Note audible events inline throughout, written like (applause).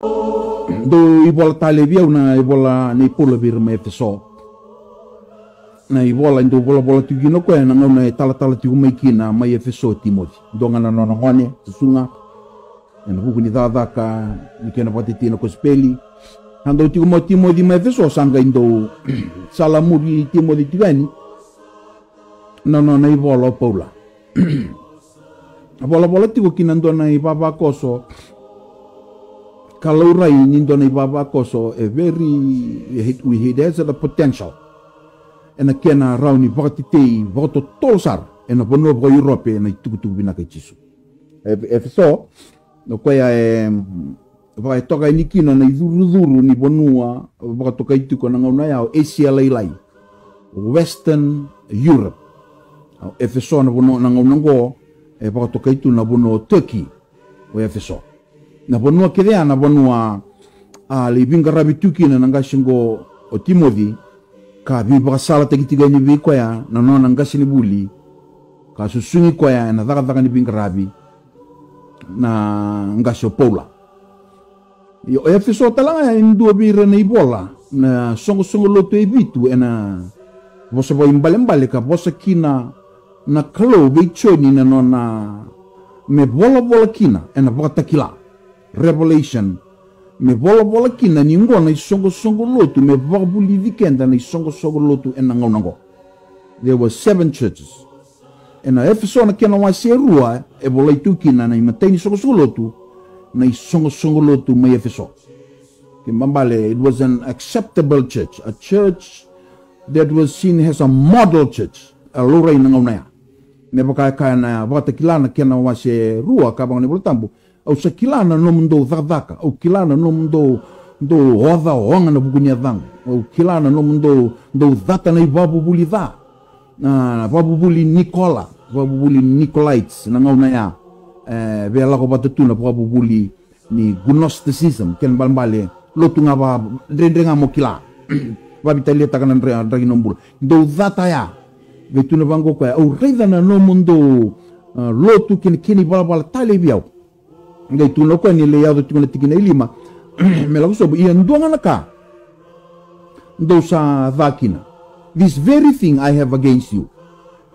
do i bola tale via una i bola nei pola vir me feso na i bola indo bola bola tu gino ko na ngona tala tala tu mai kina mai e feso timoti donga na nona hone tsunga na huku ni dada ka ni kena pati tina ko speli ando tu mo timo di mai feso sanga indo (clears throat) sala muri timo di tigani no no nei bola paula bola bola tu kina i baba koso kalau Nindone baba koso a e very we he has the potential a kena rauni vakati tei vakato tosar puno vanua Europa, europe ena itukutuku vinaka i jisu if so no que e vakatoka i nikina na i dhurudhuru ni vanua vakatoka i asia western europe if e so na vanua e na unango, toka i na turkey Ah, na vonua kethea na vonua a livinga ravitukina na ngashingo o timothi ka vivakasala takitiganyi vikwaya nanona ngasi ni vuli ka susungi kwaya na thakathaka ni vinga na ngasi o paula o efeso talaga ya ndua vira na ivola na songosongo lotu e vitu ena vosa voimbalimbali ka vosa kina na kalau na nona me volavola kina ena vakatakila Revelation me mevolavola kina ni ngua na isogosongo lotu mevavulivikenda na isogosongo lotu e na gaunago there were seven churches e na efeso na kena uasi e rua e volai tukina na i matai ni isogosongo lotu na isogosongo lotu mai efeso ke it was an acceptable church a church that was seen as a model church a lorai na gaunaya me vakakana vakatakilana kena uasi e rua kabang ni vagani tambu. au sa kilana no mundo dhadhaka au kilana no mundo ndo oda honga na bukunia dhangu au kilana no mundo ndo dhata na ibabu buli dha na babu buli Nikola babu buli Nikolaites na ngau na ya eh be la ko tuna babu buli ni gnosticism ken balbale lotu nga ba mo kila dendre (clears throat) nga mokila babitalia takana dragi nombula ndo dhata ya tuna bango kwa au redha na no mundo eh, lotu ken keni balbal tale ngai tu no ko ni le ya do tingna tingna lima (clears throat) me lago sobo ian duanga na ka do sa vakina this very thing i have against you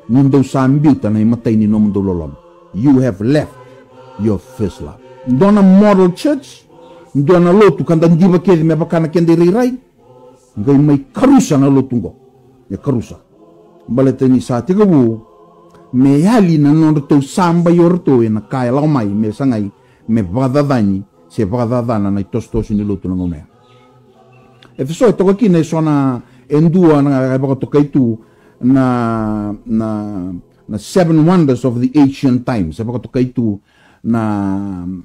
nin do sa mbiuta na matai ni nom do lolom you have left your first love dona moral church dona lotu kanda ndiva kedi me bakana kende rirai ngai mai karusa na lotu ngo ya karusa baletani sa tigabu me yali na non to samba yorto na kai lau mai me sangai με σε βραδαδάνα να τόσο συνήλου του νομέα. Εφεσό, το κοκκίνε να εντούα να έβαγα το καϊτού να, να, να seven wonders of the ancient times, έβαγα το καϊτού να,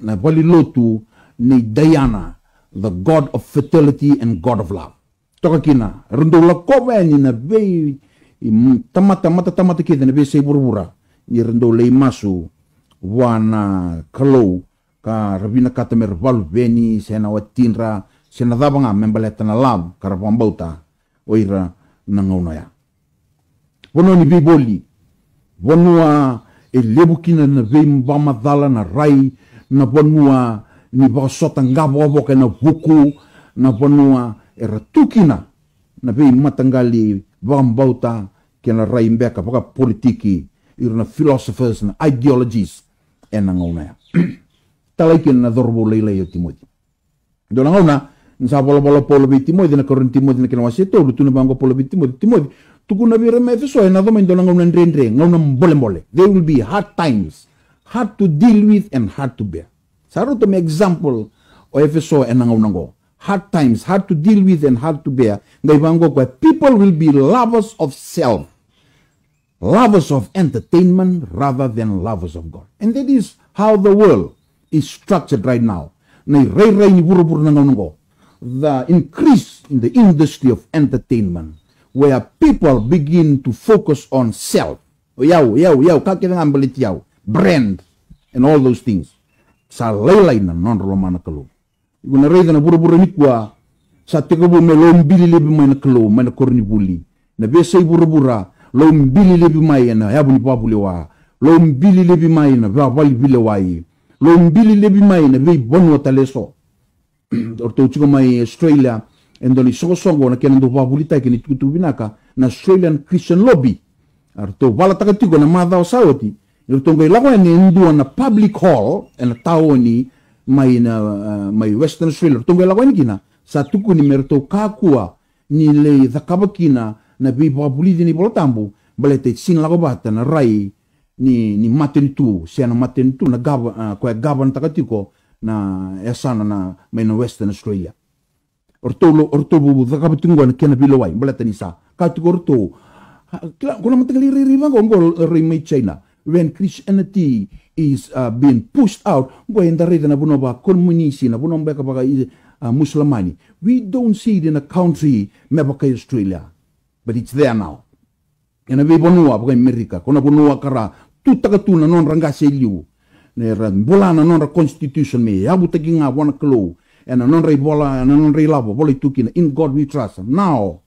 να βάλει λότου να η Diana, the god of fertility and god of love. Το κοκκίνα, ρεντολακόβενι να βέει ταμάτα, μάτα, ταμάτα και δεν βέει σε βουρβούρα. Η σου, βάνα, καλό, ka rabina kata mer valu veni sena watinra sena davanga membale tana lav karapambauta oira nangauna ya vono ni biboli vonua e levu kina na vei vamadala na rai na vonua ni vakasota ngabo avoka na vuku na vonua e ratukina na vei matagali vakabauta kena rai beka vakapolitiki ira na philosophers na ideologies e nangauna ya (clears throat) talaikin na dorbo leila yo timoti do na nsa polo polo polo bi timoti na koron timoti na kenwa seto lutu na bango polo bi timoti timoti tuku na bi reme feso na indona ngau na ngona ndren ngau na mbole mbole there will be hard times hard to deal with and hard to bear saro to me example o efeso e na ngona hard times hard to deal with and hard to bear ngai bango kwa people will be lovers of self lovers of entertainment rather than lovers of god and that is how the world is structured right now. The increase in the industry of entertainment, where people begin to focus on self, yaw, yaw, yaw, brand, and all those things. Sa laylay na non-Romana kalo. Ibu na reyda na buru-buru nikwa, sa tekabu me lombili lebi may na kalo, may na korni buli. Na besay buru-bura, lombili lebi may na yabu ni papulewa, lombili lebi may na vabali bilewaye. lo mbililebbi mai na vei bonu o tale so o te utuga mai australia e doni sogosogo na kena dou vavulita kini tukutuvinaka na australian christian lobby ar tou vala takatiko na macao sau ati i lo taugai lago ene e na public hall e tao ini mai na uh, mai western australia lo taugai lago ene kina sa tuku ni mera kakua ni lei cakavakina na vei vavuliti nei polotambu bale te sina lago vata na rai ni ni matenitu sena matenitu na gava, uh, koe gavana takatiko na esana eh, na maina western australia ortolo ortobu dakabatinguana kena bilawai balatani sa katiko orto ah, kuna matangaliririvango ngo rimei china when christianity is uh, being pushed out ngo enda rida na buno ba komunisi na buno mbeka baka eh, ah, muslimani we don't see it in a country mebaka australia but it's there now ena be bonua baka america kona bonua kara tutakatuna non ranga seliu ne ra na non ra constitution me abu taki nga wana klo ena non ra bola ena non ra lava bola tukina in god we trust now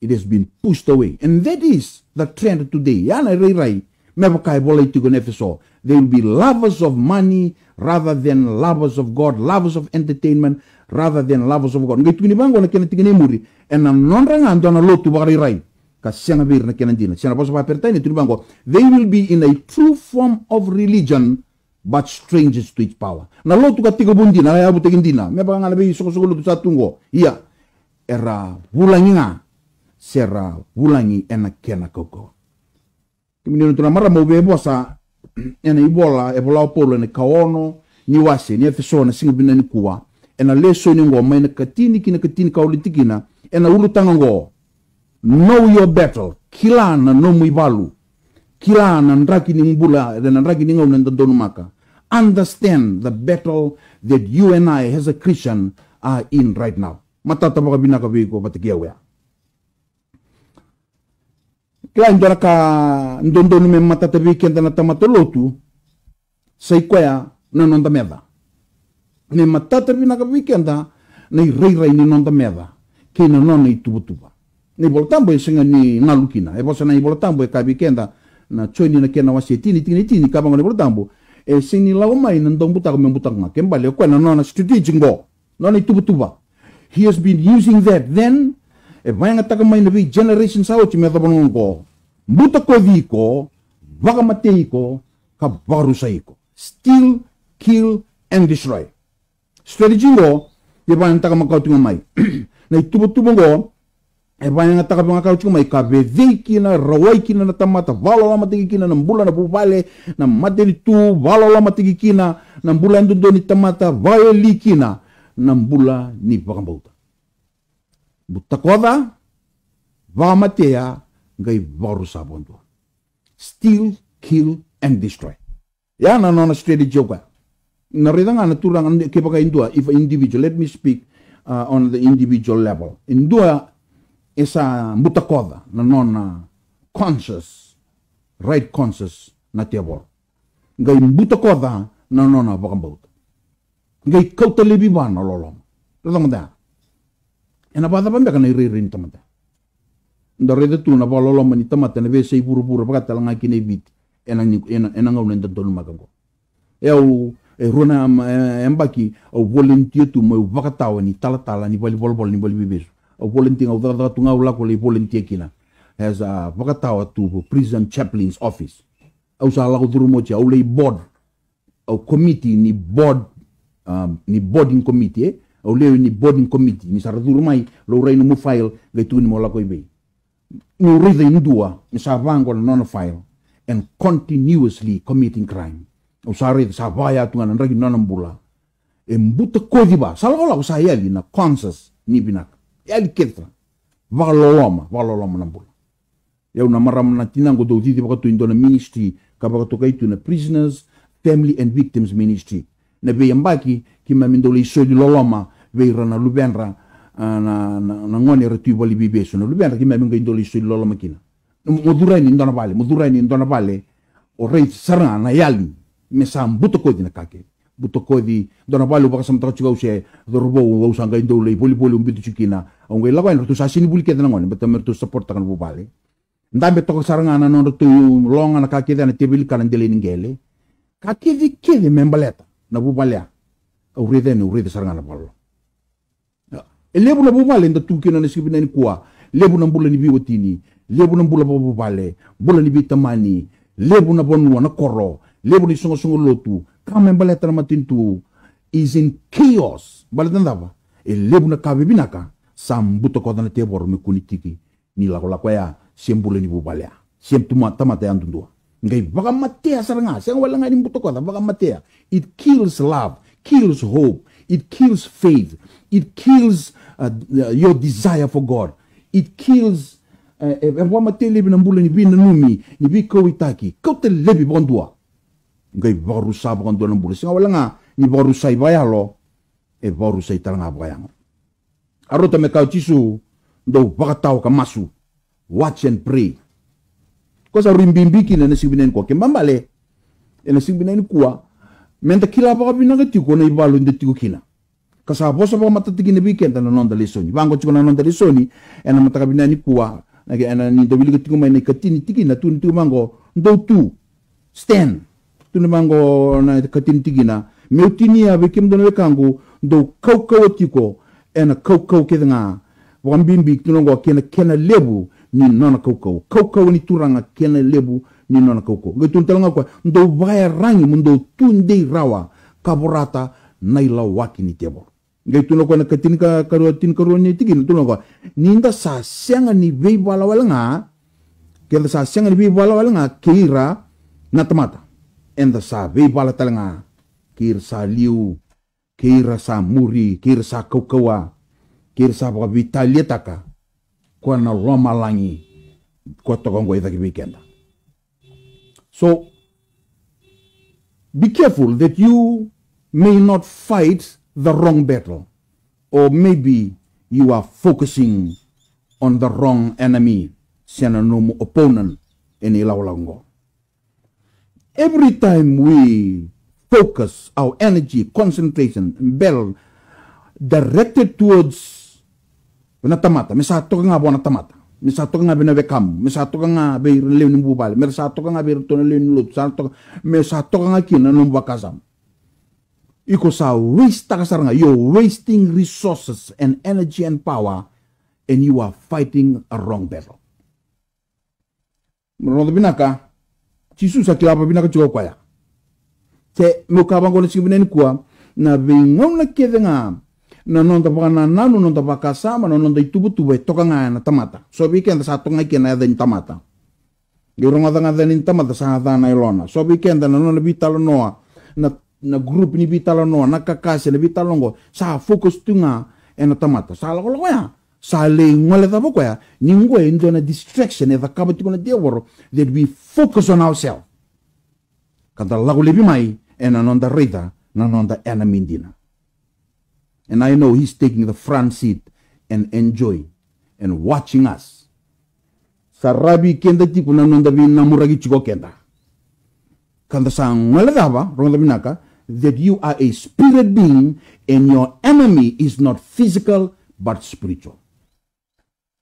it has been pushed away and that is the trend today yana rai rai mevakai bola itugo nefeso they will be lovers of money rather than lovers of god lovers of entertainment rather than lovers of god ngai tukini bango na kena tikini muri e and non ra nga ndona lotu bakari rai na kasianga birna kenandina siana poso paperitani tuni bango they will be in a true form of religion but strangers to its power na lo tu tiga bundina na yabu dina. me banga na be soko soko lutu satungo iya era bulangi nga sera bulangi ena kena koko kimini tuna mara mo be bosa (clears throat) ena ibola ebola opolo ena kaono ni wase ni efesona singa ni kuwa ena leso ni ngoma ena katini kina katini kaulitikina ena ulutanga tangango know your battle na no kila na ndraki ni mbula na ndraki ni ngau nenda donumaka understand the battle that you and I as a Christian are in right now matata baka binaka ko patikia wea kila ndora ka ndondonu me matatabi kenda na lotu sai kwea na nonda meda me matata na kabi kenda na rei rei ni nonda meda kei na nona itubutuba na ibola tambo e senga ni ngalukina e bosa na tambo e kabi kenda na ni na kenda wasi e tini tini tini kaba na ibola tambo e ni eh, lau mai na ndong butaka me butaka ngake mbali kwa na nona strategic ngo nona i tuba he has been using that then e eh, vaya ngata kama ina vi generation sa ochi me tabo nongo buta ko vaga mate mateiko ka iko steal kill and destroy strategy ngo e ngata kama makautunga mai na i tubu tubu e vai nga taka panga kau chuma i ka vedei kina rawai kina na tamata valo lama tiki kina na mbula na pupale na materi tu valo lama tiki kina na mbula ndondo ni tamata vae li kina na mbula ni pakambauta butakoda vamatea ngai varu sapontua steal kill and destroy ya na nona strategy joga. Ya na ridanga na turanga kepaka indua if individual let me speak uh, on the individual level indua essa mutacoda na nona conscious right conscious na bor. ngai mutakoda na nona bakambaut ngai kauta lebi bana lolom lolom da ena bada bambe kana iririn tamata nda rede tu na balo lolom ni tamata na bese iburu buru bakata langa kine bit ena ena ena ngau nenda tolu makango eu e runa embaki o volunteer tu mo vakatawa ni talatala ni bali bol bol ni bali bebeso o volunteer o dara tunga ula ko le volunteer kina has a pakatawa tu prison chaplain's office au sa lako duru mo au ulai board au committee ni board um, ni boarding committee eh? au ni boarding committee ni sara duru mai lo reino mo file le tu ni mo la ko ibe no rida indua ni sa vango non file and continuously committing crime au sa rida sa vaya tunga nan ragi non bula e mbuta la sala sa yali na conscious ni binak Alquetra. Valoloma, valoloma na bula. Eu na maram na tinango do didi baka indona ministry, kabaka tu prisoners, family and victims ministry. Na be yambaki ki mamindole iso di loloma, veira na lubenra, na na ngone retu tu bibeso na lubenra ki maminga indole iso di loloma kina. Modurani indona vale, modurani ndona vale. O rei sarana na yali, mesam buto kodi na kake. Buto kodi, dona vale baka sam tra chugau se, dorbo, usanga indole, boli boli umbitu chikina Ongo ila wain rutus ni buli kita nangon, betul mertu support takan bubali. Nda ko sarang ana non rutu longa na kaki dana tibil kanan ningele. Kaki di kede membaleta na bubalia. Uride ni sarang ana balo. Lebu na bubali nda tuki na nesikibi ni kuwa. Lebu na bula ni biwotini. Lebu na bula bubale. Bula ni bitamani. Lebu na bonua na koro. Lebu ni sungo-sungo lotu. Kama membaleta na matintu. Is in chaos. Baletan dapa. Lebu na kabe binaka. sambuto kodana te bor me kuni tiki ni lako lako ya sembule ni bubalea sem tuma tamata andundua ngai baga matea saranga seng wala ngai mbuto koda baga matea it kills love kills hope it kills faith it kills uh, uh your desire for god it kills uh, e eh, eh, wa mate lebi na mbula ni numi ni bi itaki ko te lebi bondua ngai baru sa bondua na mbula singa wala ni lo e baru sa italanga Arota me kau chisu do bakatau ka masu. Watch and pray. Kosa rimbimbiki na nesibinen kwa. Kembambale. Enesibinen ya kwa. Menta kila baka binanga tiko na ibalo nde tiko kina. Kasa bosa baka mata tiki nebi kenta non nonda lesoni. Bango tiko na nonda lesoni. Ena ya mataka binani kwa. Ena ya nindabilika tiko maina ikatini tiki na mango. tu. Stand. Tuni mango na katini tiki na. Meu tini ya bekim dono bekangu. Ndau kau kau tiku ena kau ke wan danga tu tunongo kena kena lebu ni nona kau kau, kau kau ni turanga kena lebu ni nona kau ngai tuntalanga koe ndo vaya rangi mundo tunde rawa kaburata nai lau waki ni tebo ngai tuno koe na ka karua tin karua ni tiki tuno ni ninda sa senga ni vei wala wala nga kenda sa senga ni vei wala wala nga keira na tamata enda sa vei bala talanga kir sa liu Kira sa muri, kira sa kaukaua, kira sa wawitalietaka, kwa na roma langi, kua tokongo ita ki weekenda. So, be careful that you may not fight the wrong battle, or maybe you are focusing on the wrong enemy, senanomu opponent in Ilawlango. Every time we focus, our energy, concentration, bell directed towards na tamata, misa to nga bo na tamata. Misa to nga binabe kam, misa to nga be lew ni bubal, misa to nga be to lew lut, sa to misa nga kina nung bakasam. Iko sa waste takasar nga, you're wasting resources and energy and power and you are fighting a wrong battle. Menurut binaka, Jesus akilapa apa binaka juga kaya te mo ka bango le sibinen kwa na bingon na kedenga na non ta pagana nanu non ta pakasama non ta itubu tubu toka nga na tamata so bi ken sa tonga ken na den tamata yoro nga nga den tamata sa nga na ilona so bi ken na non bi noa na na grup ni bi noa na kakase le bi talongo sa fokus tunga ena tamata sa lo lo ya sa le ngole da ya, ni ngwe ndo na distraction e vakaba tiko na dia woro that we focus on ourselves kada lagu lebih mai and another reader, another enemy And I know he's taking the front seat and enjoying and watching us. Sarabi kenda tipu na nonda bin namuragi chiko kenda. Kanda sangwala dava, ronda binaka, that you are a spirit being and your enemy is not physical but spiritual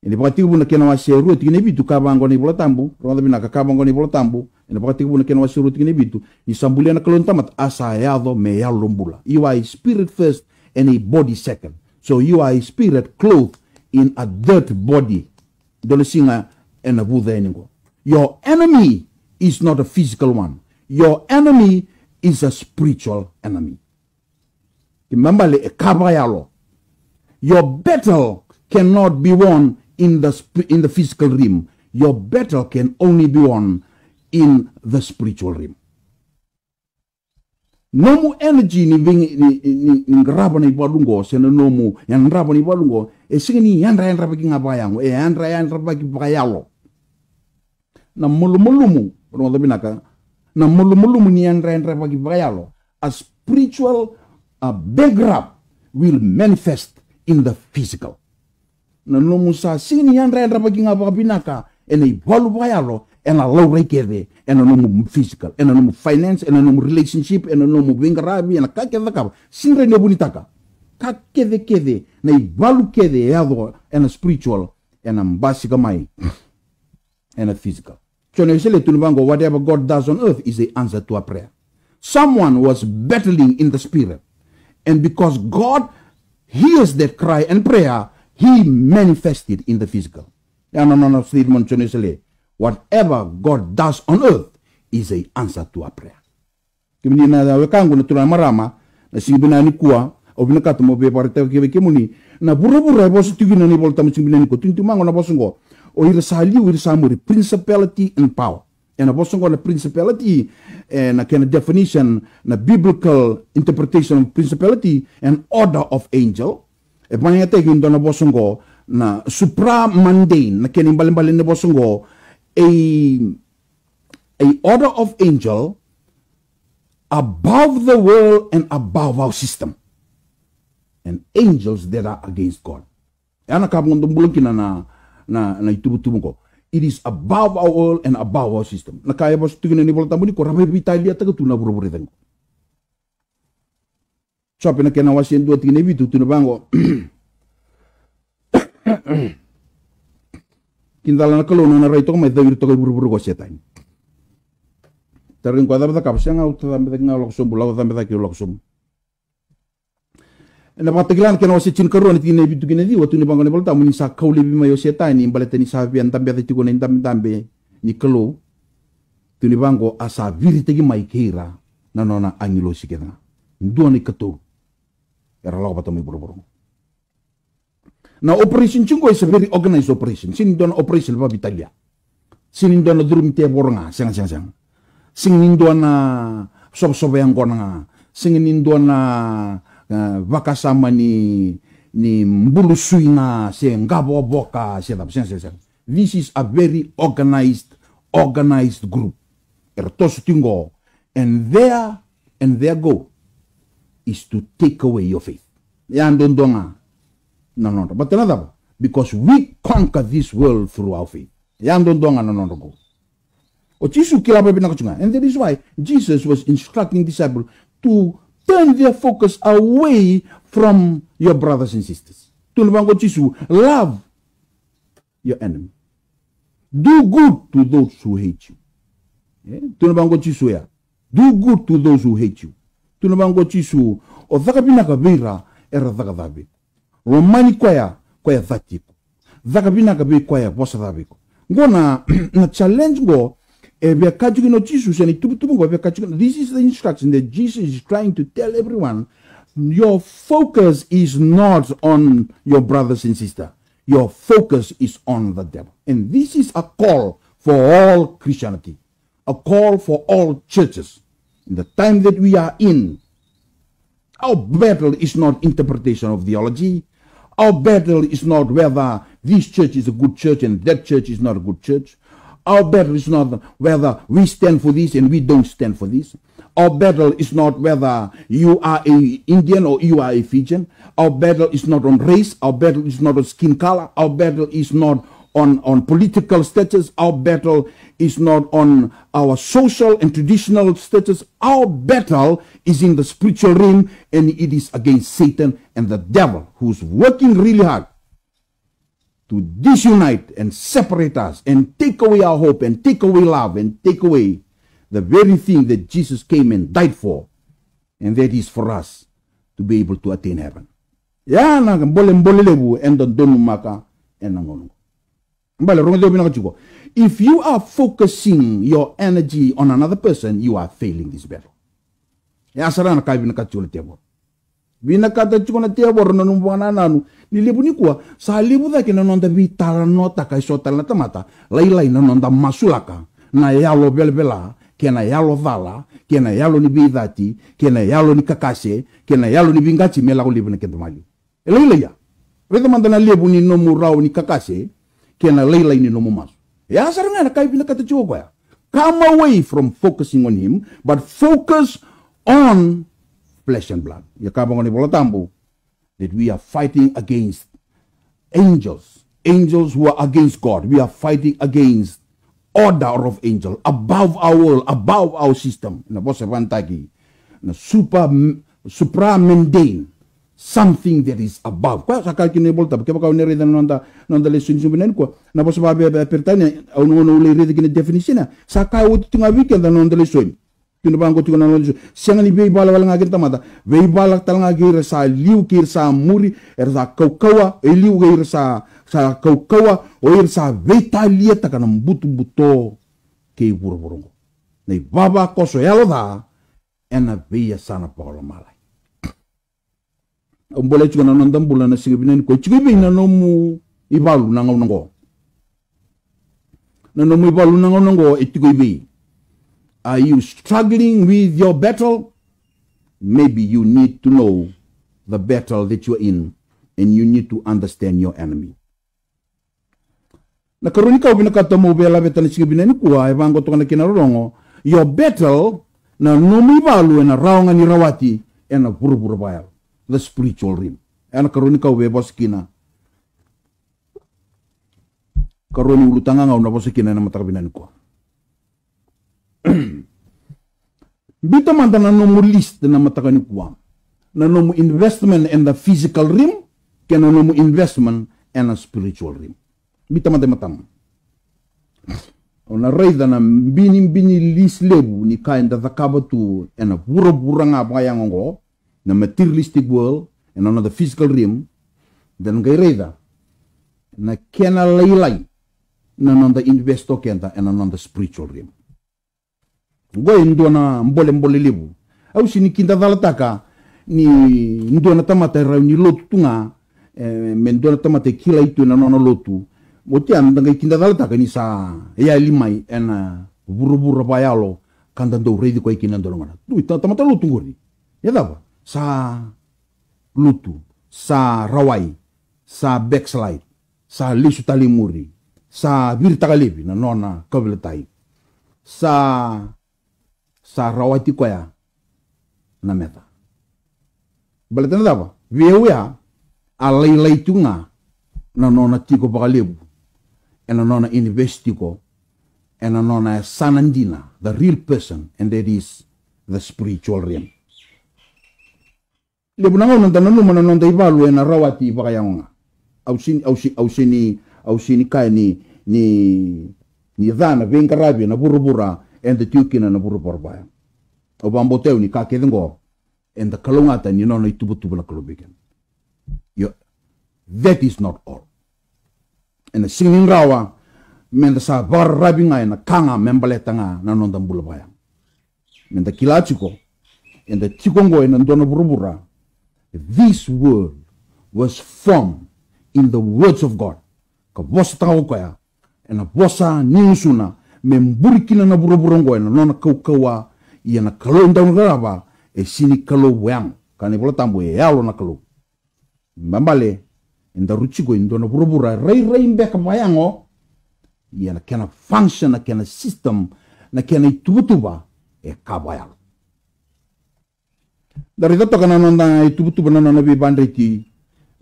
ene pakati kubuna kena wa seru tigine bitu kabango ni bolotambu ronda bina ka kabango ni bolotambu ene pakati kubuna kena wa seru tigine bitu isambulia na kalon tamat asayado me ya lombula you are a spirit first and a body second so you are a spirit clothed in a dirt body dole singa ena buda eningo your enemy is not a physical one your enemy is a spiritual enemy remember le kabaya lo your battle cannot be won in the, in the physical realm. Your battle can only be won in the spiritual realm. nomu energy ni vingi ni, ni, ni ngraba na ibalungo sene nomu ya ngraba na ibalungo esingi ni yandra yandra baki ngaba yango e yandra yandra baki baka yalo na mulumulumu ono dabi naka na mulumulumu ni yandra yandra baki baka yalo a spiritual a background will manifest in the physical no musasini ya ndra pagi nga ba binaka ena ibolu ba yalo ena low rekeve ena no mu physical ena no mu finance ena no mu relationship ena no mu bingarabi ena kake daka sinre ne bunitaka kake de kede na ibolu kede yado ena spiritual ena mbasika mai ena physical chone sele tunbango whatever god does on earth is the answer to a prayer someone was battling in the spirit and because god hears that cry and prayer he manifested in the physical. Whatever God does on earth is a answer to our prayer. ni na dawe kangu na tuna marama na singbina ni kuwa obina katu mo be parete kibe kimuni na buru buru bo su tigi na ni bolta mo singbina ni ko tuntu mango na bosungo o ira sali o ira samuri principality and power and bosungo na principality and a kind definition na biblical interpretation of principality and order of angel e panga te kin dona bosongo na supra mundane na keni mbali mbali ne bosongo a a order of angel above the world and above our system and angels that are against God ana kap ngondo bulukina na na na itubu tubu ko it is above our world and above our system na kaya bos tugina ni bolta muni ko rabai bitalia ta ko tuna buru buru chopena kena wasien dua tingene vitu tuna bango kindala na kalono na raito to buru tarin kena wasi cin karuan tingene vitu ni bango ne bolta muni sa kauli bi mai osetain ni balete ni sapi antam be ti kone ni bango asa viri tegi na nona angilo sikena nduani katou Yaralago buru buru. Na operation operasi is a very organized operation. Sini don operation ba bitalia. Sini don drum te boronga sing sing sing. Sini don na sob sob yang gona. Sini don na ah, vakasama ni ni mbulu suina se gabo boka se da sing sing This is a very organized organized group. Ertos tingo and there and there go. is to take away your faith. Yandondonga. Ah. No, no, but another because we conquer this world through our faith. Yandondonga ah. no no. And that is why Jesus was instructing disciples to turn their focus away from your brothers and sisters. Love your enemy. Do good to those who hate you. Do good to those who hate you tulomango tisu o zaka bina ka beira era zaka romani kwaya kwaya zatiko zaka bina ka be kwaya bosa zabeko ngona (clears throat) na challenge go ebya eh, kajukino ni seni tubutubu go ebya kajukino this is the instruction that Jesus is trying to tell everyone your focus is not on your brothers and sisters your focus is on the devil and this is a call for all Christianity a call for all churches in the time that we are in. Our battle is not interpretation of theology. Our battle is not whether this church is a good church and that church is not a good church. Our battle is not whether we stand for this and we don't stand for this. Our battle is not whether you are a Indian or you are a Fijian. Our battle is not on race. Our battle is not on skin color. Our battle is not on, on political status. Our battle is not on our social and traditional status. Our battle is in the spiritual realm and it is against Satan and the devil who's working really hard to disunite and separate us and take away our hope and take away love and take away the very thing that Jesus came and died for. And that is for us to be able to attain heaven. Yeah, and If you are focusing your energy on another person, you are failing this battle. Ya tebo. Bina kata na tebo rono numbwana nanu. Nilibu ni salibu na nonda vitara nota kai sota na tamata. Lailai na nonda masulaka. Na yalo belbela, kena yalo dhala, kena yalo ni bidhati, kena yalo ni kakase, kena yalo ni bingachi mela na kentamali. Lailai ya. mandana lebu ni nomu rao ni kakase, kena leilaini no mumaso. E asaranga na kai pina kata chokwaya. Come away from focusing on him, but focus on flesh and blood. Ya kabang ni bola that we are fighting against angels, angels who are against God. We are fighting against order of angel above our world, above our system. Na bosa rantaki na super supra mundane something that is above kwa kaka kine bolta ke baka unere dan nonda nonda le sunju benen kwa na boso ba be pertanya au no no le rede kine definition saka ka ut tinga weekend da nonda le sunju tino bango tiko na nonda sianga ni bei bala wala ngagen tamata bei bala talanga gira sa liu kir sa muri er sa kaukawa e liu gira sa sa kaukawa o er sa veta lia taka mbutu buto ke buru Nai nei baba koso elo da ena veia ya sana pa malai mbole chigana na ndambula na sigibina ni ko chigibina na nomu ibalu na ngau ngo na nomu ibalu na ngau etiko are you struggling with your battle maybe you need to know the battle that you're in and you need to understand your enemy na karunika ubina katamu bela ya betana sigibina ni kuwa evango tokana kina rorongo your battle na nomu ibalu na raonga ni rawati ena buruburu bayalo the spiritual realm. Ena karoni kau be bos kina. Karoni ulu tanga ngau na bos kina na matarbinan ko. (clears throat) Bita manta na nomu list na matakani kuwa. Na nomu investment in the physical realm, ke na nomu investment in the spiritual realm. Bita manta matam. (clears throat) Ona raida na mbini mbini lis lebu ni kaenda dhakaba tu ena bura bura nga bayangongoo the materialistic world and the physical realm, then gaireda na kena lailai na the investor kenta and the spiritual realm. Go indo na mbole mbole libu. Au sini kinta dhalataka ni ndua na tamata rau ni lotu tunga eh, me ndua na tamata e kila itu na nona lotu. Wote andanga kinta dhalataka ni sa ya e limai ena buru buru bayalo kanda ndo reidi kwa ikina ndolongana. Tu tamata lotu ngori. Ya dhaba sa lutu, sa rawai, sa backslide, sa lisu talimuri, sa bir takalevi na nona kabel sa sa rawai ti na meta. Baletana dava, viewia a leilaitunga na nona tiko pakalevu, e na nona investiko, e na nona sanandina, the real person, and that is the spiritual realm. le bunanga ona tana luma na nda ivalu na rawati vaka yaonga au sini au sini au sini kai ni ni ni dhana vengarabi na burubura and the tukina na burubura baya o bamboteu ni kake dengo and the kalongata ni nona itubutubu la kalobiken yo that is not all and singing rawa men sa bar rabinga na kanga membaletanga na nonda bulabaya men da kilachiko and the chikongo na ndona burubura this world was formed in the words of God. Ka bosa tanga koya, ena bosa niusuna, memburikina na buruburongo ena nona kaukawa, ia na kalo ndau garaba, e sini kalo weang, kane bola tambo e alo na kalo. Mambale, enda ruchigo indo na burubura, rei rei kama mayango, ia na kena function, na kena system, na kena itubutuba, e kabaya. dari tata kana nanda itu butu bana nana be bandreti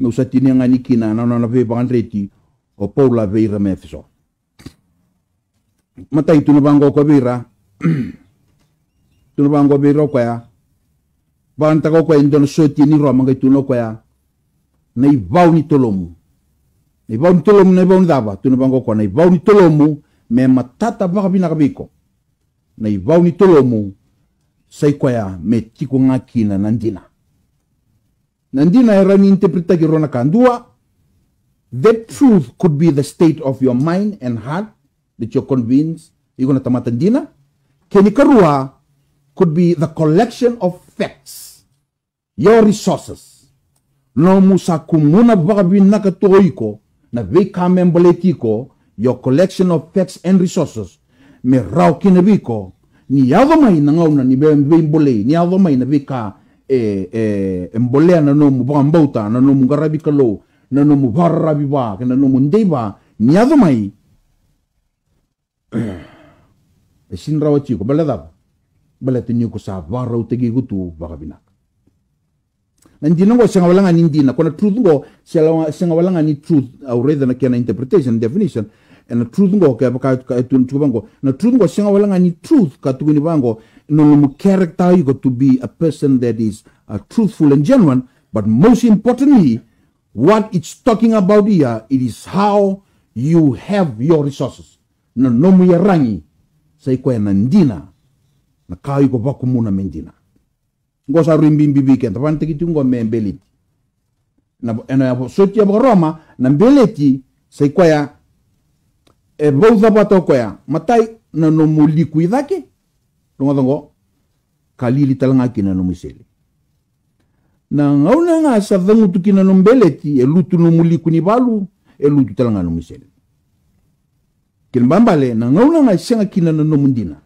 na usati ni ngani kina nana nana be bandreti o paula be ira mefso mata itu bango ko be ira tunu bango be ira ko ya banta ko ko indon soti ni roma ngai tunu ya na ibau ni tolomu na ibau ni tolomu na ibau ni dava tunu bango ko na ibau ni tolomu me matata baka bina kabiko na ibau ni tolomu sai koya me ti nandina, nandina na ndina na ndina era ni interpreta ki kandua the truth could be the state of your mind and heart that you're convinced iko na tamata ndina keni could be the collection of facts your resources no musa kumuna baka bi toiko na ve kamemboletiko your collection of facts and resources me rau kinabiko ni na ngauna ni veimbolei ni na yathomaina vika e eh, na nomu vakambauta nanomu ngaravika nanomu vararavi vake nanomu ndei va ni yathomai esinrawa (clears throat) e chiko balethava baletiniku sa varautegigutu vakavinaka nandina ngo sanga walanga ni ndina kona truth ngo sanga walanga ni truth au na kena interpretation definition ena truth ngo ke ka tu bango na truth ngo singa wala ngani truth ka tu ni bango no no character you got to be a person that is uh, truthful and genuine but most importantly what it's talking about here it is how you have your resources na no mu yarangi sai ko na ndina na ka ba ku muna mendina ngo sa ke rimbimbi weekend tu ngo membeliti na eno ya soti ya roma na mbeleti sai ko ya e eh, vau vautha vatokoya matai na no moliku idhake rongodongo kalili talanga kina no isele na ngauna nga sa vangu tu kina no mbeleti e eh, lutu no moliku ni balu e lutu talanga no misele kin bambale na ngauna nga senga kina na no mundina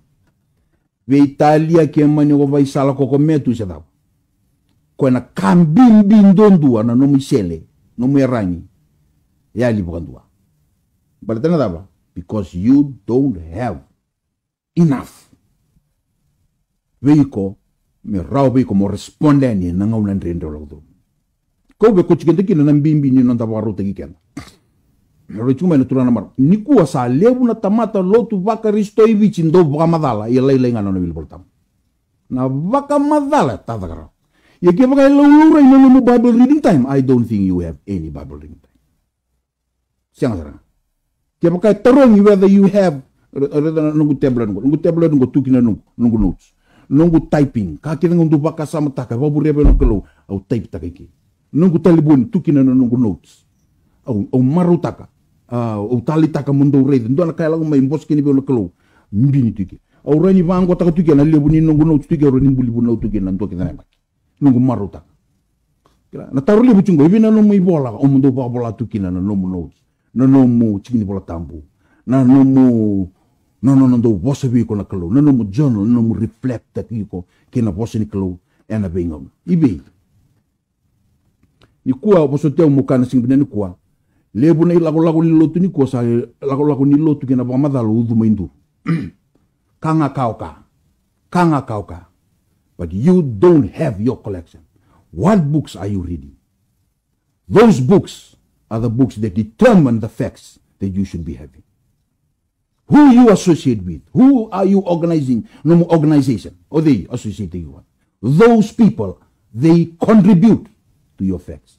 ve italia ke mani ko vai sala ko ko metu se davo ko na kambim bin dondua na no misele no merangi ya libandua bale tena dava because you don't have enough veiko me rau veiko mo responde ni nanga unan rende lo do ko be kuchi kende kina nan bimbi ni nanda waro tegi kena ro chuma na turana mar ni kua sa lebu na tamata lotu vaka risto ibichi ndo vaka madala i lai lai ngana na bilboltam na vaka madala tadagara ya ke vaka e lulura ino no bible reading time i don't think you have any bible reading time siang sarang Ya, Kema terong? tarongi whether you have reda nungu tablet nungu nungu tablet nungu tukina nungu nungu notes nungu typing ka kira ngundu baka sama taka babu rebe nungu lo au type taka ki nungu telebon tukina nungu notes au au maru taka ah, au tali taka mundu reda ndona kai lagu mai bos kini belo kelo mbini tuki au rani vango taka tuki na lebu ni nungu notes tuki au rani buli bunu tuki na ndoki kita maki nungu maru taka na taru lebu chungo ibina no mai bola au mundu bola tukina na nungu notes nano mu chingini bola tambu nano mu nono nando vosa vi kona kalau nano journal nano reflect tak iko na vosa ni kalo ena be ibe ni kua vosa teo mu kana sing bina ni kua lebu na ilago lago ni lotu ni kua sa lago lago ni lotu kina ba madalo udu maindu (clears throat) kanga kaoka kanga kaoka but you don't have your collection what books are you reading those books are the books that determine the facts that you should be having. Who you associate with, who are you organizing, no more organization, or they associate you with. Those people, they contribute to your facts.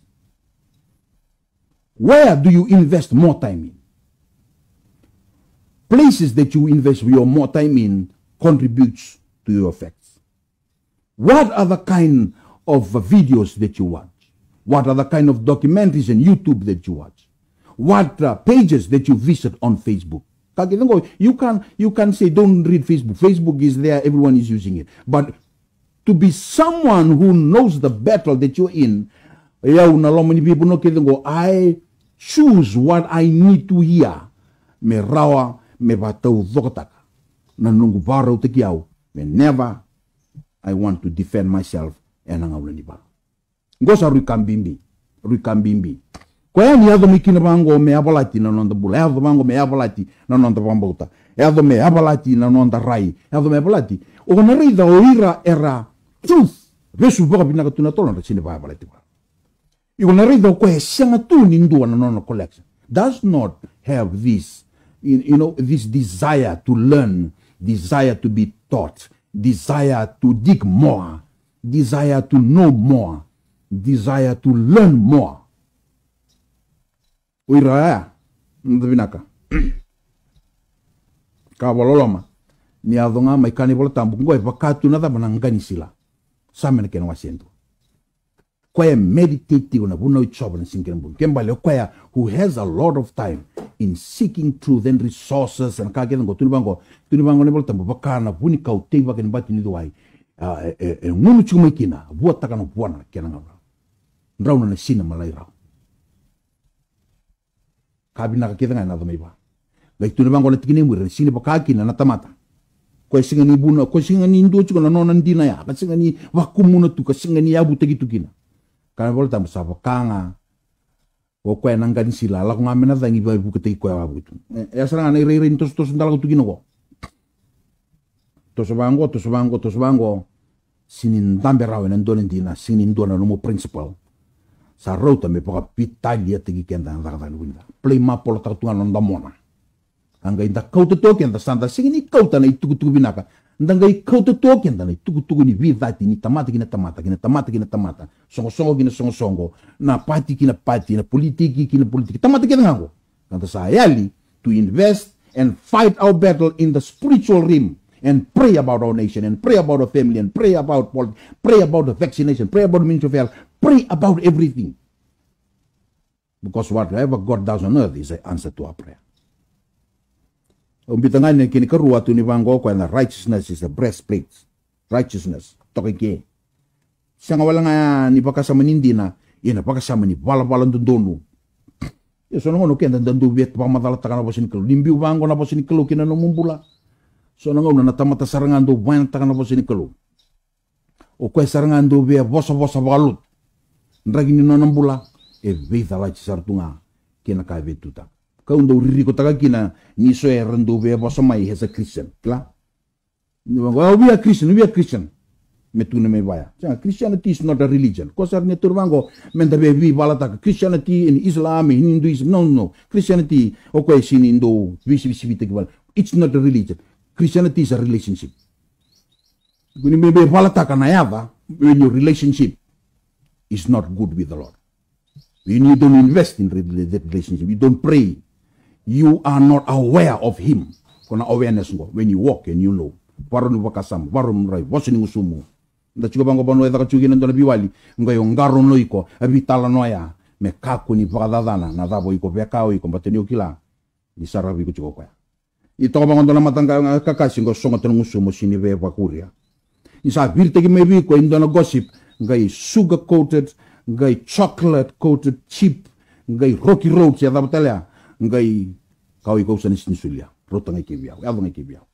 Where do you invest more time in? Places that you invest your more time in contributes to your facts. What are the kind of videos that you want? what are the kind of documentaries and YouTube that you watch, what uh, pages that you visit on Facebook. You can you can say don't read Facebook. Facebook is there, everyone is using it. But to be someone who knows the battle that you're in, I choose what I need to hear. Me rawa me batau dhokotaka. Na nungu barau teki au. I want to defend myself and I'm ngosa rwikambimbi rwikambimbi kwayani vango me avalati na nanonda bula yathome avalati na nanonda vambauta yathome na nanonda rai yathome avalati ona reitha oira era truth vesuvaga vinaka tuna tolonda sine vayavalati va ikona kwa okwehesianga tu ni ndua nanona collection does not have this you know this desire to learn desire to be taught desire to dig more desire to know more desire to learn more o ira ya ni adonga maikani bola tambu ngoi vakatu na dhamana ngani sila samene kena wasendu kwaya meditative na vuna uchobo na singene kembale kwaya who has a lot of time in seeking truth and resources and kake ngo tuni bango tuni bango ne bola tambu vakana vuni kautei vakeni batini duai ah, eh, eh, eh, ngunu chikumaikina vuataka no vuana kena ngavula ndrao na sina malai rao kabina ka kita ngai na domai ba gai tuna bang kola tikini mure ba kaki na tamata ko singa ni buna ko singa ni ndo chuka na nona ndina ya ka singa ni wakumuna tu ka singa ni yabu tegi tukina kana bola tamu sa kanga ko ko na ngani sila la ko ngamena dangi ba bu ketei ko yabu tu ya sanga na rei rei ntos tos ndala ko tukina ko tos bango tos bango tos bango sinin ndambe rawe na ndona ndina sinin ndo na nomo principal sarauta me poka pitali ate ki kenda na taka tani winda. Plei mapola taka tuan onda mona. nda inda kauta toki anda sanda singi ni kauta na itukutuku binaka. Nda i kauta toki kenda na itukutuku ni vidati ni tamata kina tamata kina tamata kina tamata. Songo songo kina songo songo. Na pati kina pati na politiki kina politiki. Tamata kina ngango. Nda sa ayali to invest and fight our battle in the spiritual realm and pray about our nation and pray about our family and pray about politics, pray about the vaccination, pray about the Ministry of Health, pray about everything. Because whatever God does on earth is an answer to our prayer. Umbitangani kini kerua tu ni vango ko and righteousness is a breastplate. Righteousness. Toki ke. Sanga wala nga ah, ni baka sa manindi na ina ya, baka sa mani bala bala ndondonu. Yo ya, sono ngono kenda ndandu bet pa madala takana bosin kelu. Limbi vango na bosin kelu kina no mumbula so na ngomna na tamata sarangan do wain takana na ini kelu o kue sarangan do bia bosa bosa balut ndragi ni bula e vei thala chi sartunga kena ka vei tuta ka undo riri ko taka kina ni so e rendo bia bosa mai hesa christian kla ni bango o bia christian bia christian metune me vaya. ja christianity is not a religion ko sar ne turbango men da bebi balata christianity in islam in hinduism no no christianity o kwe sin indo visi visi vite it's not a religion Christianity is a relationship. Nimepalata yava when your relationship is not good with the Lord. When you don't invest in that relationship, you don't pray, you are not aware of Him. Kuna awareness when you walk and you know. Waro ni wakasam, waro mrai, wasi ni usumu. Nda chuka bango bano edaka chuki nandona biwali, nga yo ngaro no iko, abitala noya, me kaku ni pakadadana, na dhabo iko pekao iko, mbatenio kila, ni sarabi kuchiko kwaya. i toka mangondola matanga kakasi ngo songo tono ngusu mo sini be vakuria i sa virte ki me viko gossip ngai sugar coated ngai chocolate coated chip ngai rocky road ya dabatalea ngai kau iko usani sulia. rota ngai kibiau avo ngai kibiau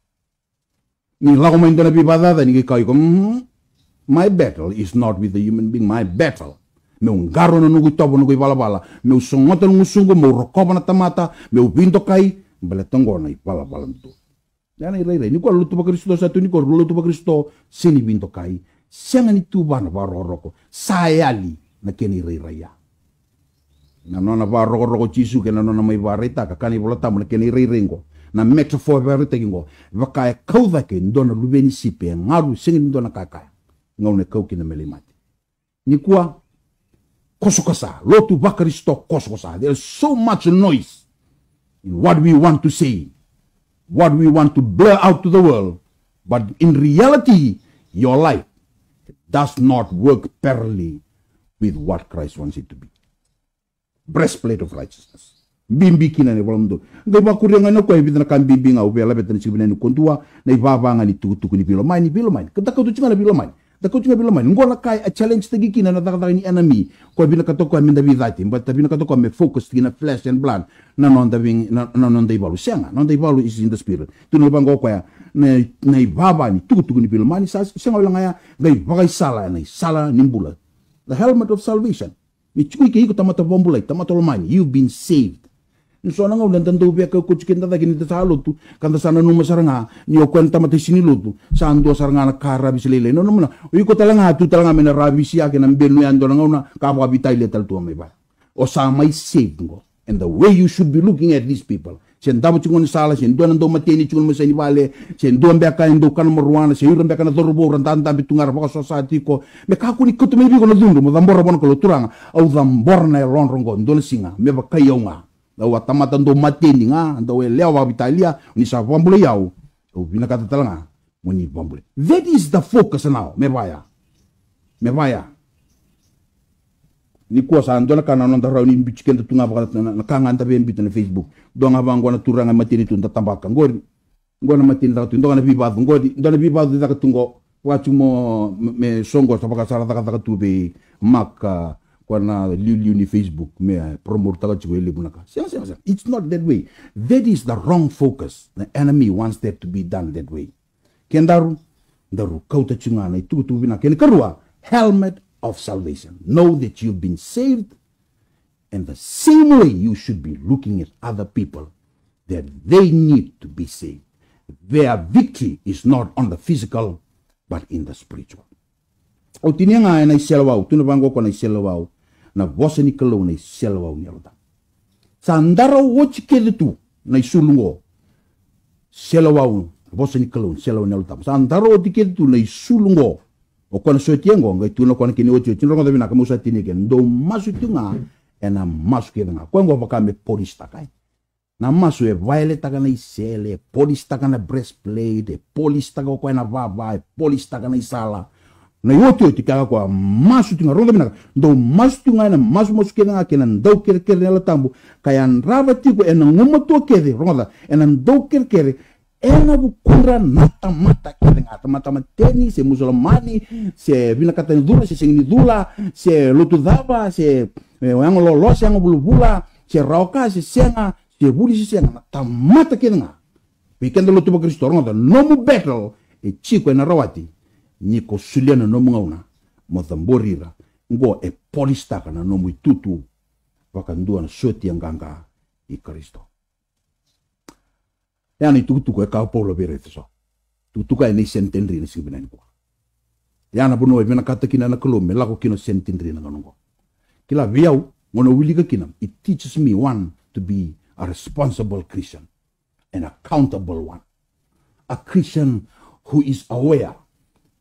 ni lago mo indono bibadada ni kau iko mm, my battle is not with the human being my battle meu garo no nugu tobo nugu bala bala meu songoto ngusungu meu rokoba na tamata meu vindo kai mbalatangona ipalapalatu ana ilailai ni kuala lutu pakristo satu ni kuala lutu pakristo sini binto kai sianga ni tubana varoroko sayali na keni rairaya na nona varoroko chisu ke nona mai vareta ka bola tamu na keni rairengo na metro for vareta kingo vakai kauda ke ndona lubeni sipe ngaru singi ndona kaka ngaune kau kina melimati ni kuwa kosokasa lotu pakristo kosokasa there's so much noise in what we want to say, what we want to blur out to the world. But in reality, your life does not work parallelly with what Christ wants it to be. Breastplate of righteousness. bimbi kina ne wala mdo ngai ba kuri ngai nokoi bi na kambi bi ngau bela betani sibina ni kontua nei ba ba ngani tukutuku ni bilo mai ni bilo mai kata kau tu cingana bilo mai da ko tinga bila mai ngola kai a challenge tagi kina na daga ni enemy ko bina ka toko aminda vidati but bina ka toko me focus tina flesh and blood na non da wing na non da ibalu senga non da ibalu is in the spirit tu no bango ko ya na na ibaba ni tuku tuku ni bila mani sa senga bila ngaya ngai bagai sala na sala nimbula the helmet of salvation mi chui ke iko tamata bombulai tamata lomani you've been saved sana nsoananga ula tantoupia kaukutsiki ntathakin sini lotu kanthasana numasaranga niokuanta matesini na santua sarangana no nomana nona mona oikotalanga tu talanga oh, mena ravisi yake na mbelu nga una kavuavitailia taltua meva o sa mai savngo and the way you should be looking at these people sen davo chingoni sala sen duana ndo mateni chingoni ni bale sen duan be aka ndo kana moruana sen yura be kana dorobo ran nda bi tungara baka society ko me ka kuni kutu me bi ko na dundu mo dambora bona ko turanga au dambora na ron ngo ndol singa me ba kayonga lau atamata do mateniga dau eleao avitalia ni sa vambule iau o vina katatalanga moni vambule that is the focus now mevaya mevaya ni kuasa sa ndona kana nonda rau ni bichi kenda tunga vaka na kanga nda bembi na facebook donga vangu na turanga mateni tunda tambaka ngori ngona mateni da tunda na bibadu ngori ndona bibadu tungo wachumo me songo tabaka sara da da tube maka kwana liliuni facebook mea eh, promortala chiko ele bunaka sia sia sia it's not that way that is the wrong focus the enemy wants that to be done that way kendaru ndaru kauta itu tu bina ken karua helmet of salvation know that you've been saved and the same way you should be looking at other people that they need to be saved their victory is not on the physical but in the spiritual o tini nga na isela tuna bango ko na isela navosany kalao nay selao ao ny alota sandara oatsy kedeto nay solongo selao ao navosany kalao ny selao ny alota sandara oaty kedeto nay solongo okona sotiango ngai tuna kona kini otio tino ngonda bina kamusa tini ke ndo masu tunga ena masu ke nga kwa ngo baka me police takai na masu e violet taka na isele police taka na breastplate police taka kwa na va va police taka na isala na yote yote kaka kwa masu tinga ronga minaka ndo masu tinga na masu mosu kena ngake na ndau kere kere nela tambu kaya nrava tiku ena nguma tua kere ronga da ena ndau kere kere ena bukura nata mata kere ngata mata mateni se mani se vina katani se Singidula se lotu dava se wango e, lolo se wango bulubula se Raoka se senga se buli se senga nata mata kere ngata wikenda lotu bakristo ronga da nomu battle e chiku ena niko suliana no mungauna mothamborira ngo e polistagana no muitutu vakandua na sueti ya nganga i kristo yani tukutuku e kau paulo verete so tukutuku ni nei sentendri na sikipina ni kua yana bono e mena kata kina na kalome lako kino sentendri na ngonongo kila viau ngona wilika kina it teaches me one to be a responsible christian an accountable one a christian who is aware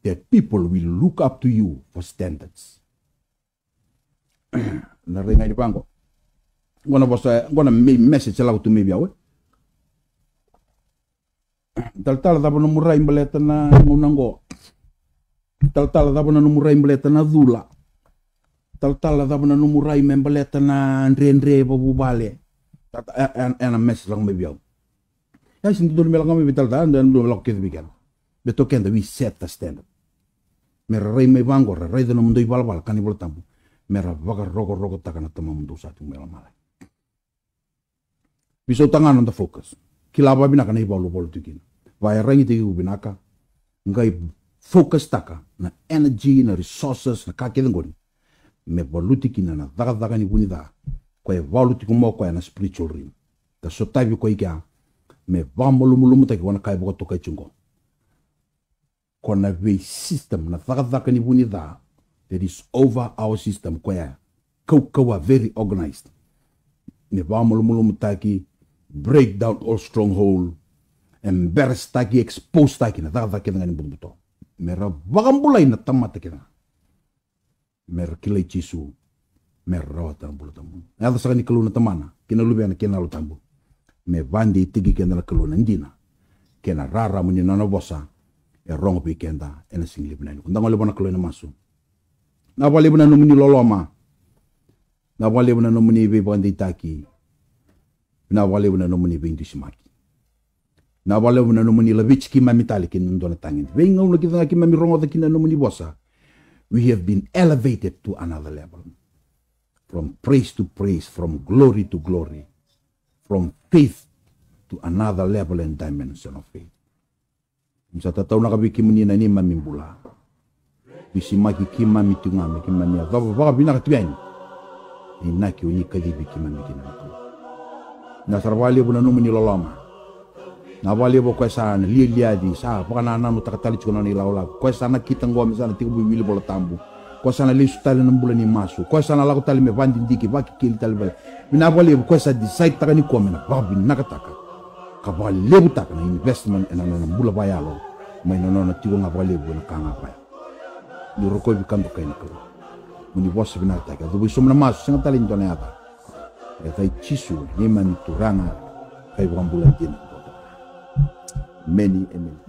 that people will look up to you for standards. (clears throat) naringa di pango ngona bosa ngona message lau tu mebi awe tal tal da bono murai mbeleta na ngunango tal tal da bono murai mbeleta na dula tal tal da bono murai mbeleta na ndre ndre babu bale ana message lau mebi awe ya sintu dormi lau mebi tal tal dan dulu lau kesi bikin beto kenda we set the standard mera rai mai vango ra rai dana mundai bala bala kani bala mera vaka rogo rogo takana tama mundu satu mela malai pisau tangan onda fokus kila babi naka nei bolo bolo tukina vai rangi tiki ubinaka ngai focus taka na energy na resources na kake dengoni me bolo tukina na daga daga ni buni ko e bolo tiku mo koe na spiritual realm ta sotai bi koe kia me vamolumulumu taki wana kai boko tokai chungo convey system na thakathakan'ny vonidha that is over our system kwaya kaukaua very organized ne vamulumulum taki break down all stronghold embarrass taki expose taki na thakathakenanga ni butubuto mera vakambulai na tamatakenanga mera kilai jisu mera rawa tambulu tambu na ni kaluna tamana kina lubeana kina alu tambu me vande itigi kena la kaluna ndina kena raramu ni nana vosa e rongo pi kenda sing masu na no muni loloma na no muni be na no muni na no muni mamitali ndona be ngau ki mami rongo no muni bosa we have been elevated to another level from praise to praise from glory to glory from faith to another level and dimension of faith Misa msatataunaka vikimnina ni mami mbula visimaki kimami tungami kimami azava vaka vinaka tuyani inaki unikalivi kimami kinatu nasarvalevu nanumu Na navalevo kuesana lieliadi sa vakanananu takatalicikunan ilaulaku na kitangomi sana tikuvivili vola tambu tali na mbula ni masu kuesana lakutali me vandindiki kili tali vale nah, vinavalevo kuesa decide takanikomi na vavinakataka kapa lebu tak na investment ena nona bula baya lo mai na nona tiwa nga bale bu na kanga baya ni roko bi kanto kai na kru muni bosu bina tak ya dubu sumna mas singa talin tona ya ta ya chisu ni man turanga kai bula jeni many and many